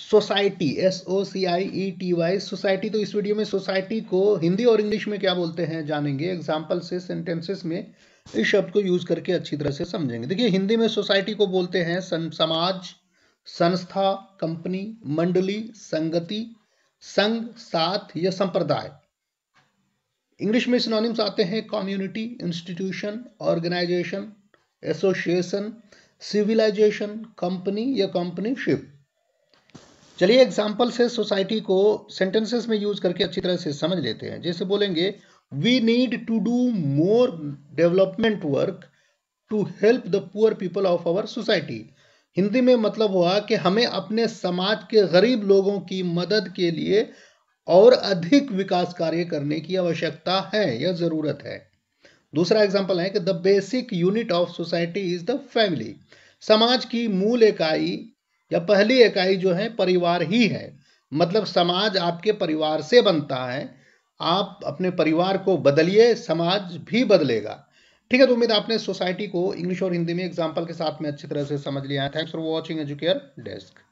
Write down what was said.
society S O C I E T Y society तो इस video में society को हिंदी और इंग्लिश में क्या बोलते हैं जानेंगे एग्जाम्पल से सेंटेंसेस में इस शब्द को यूज करके अच्छी तरह से समझेंगे देखिए हिंदी में सोसाइटी को बोलते हैं समाज संस्था कंपनी मंडली संगति संघ साथ या संप्रदाय इंग्लिश में सिनोनिम्स आते हैं community institution organisation association civilisation company या कंपनीशिप चलिए एग्जाम्पल से सोसाइटी को सेंटेंसेस में यूज करके अच्छी तरह से समझ लेते हैं जैसे बोलेंगे we need to do more development work to help the poor people of our society Hindi में मतलब हुआ कि हमें अपने समाज के गरीब लोगों की मदद के लिए और अधिक विकास कार्य करने की आवश्यकता है या जरूरत है दूसरा एग्जाम्पल है कि the basic unit of society is the family समाज की मूल इकाई या पहली इकाई जो है परिवार ही है मतलब समाज आपके परिवार से बनता है आप अपने परिवार को बदलिए समाज भी बदलेगा ठीक है तो उम्मीद आपने सोसाइटी को इंग्लिश और हिंदी में एग्जाम्पल के साथ में अच्छी तरह से समझ लिया है thanks for watching Educare desk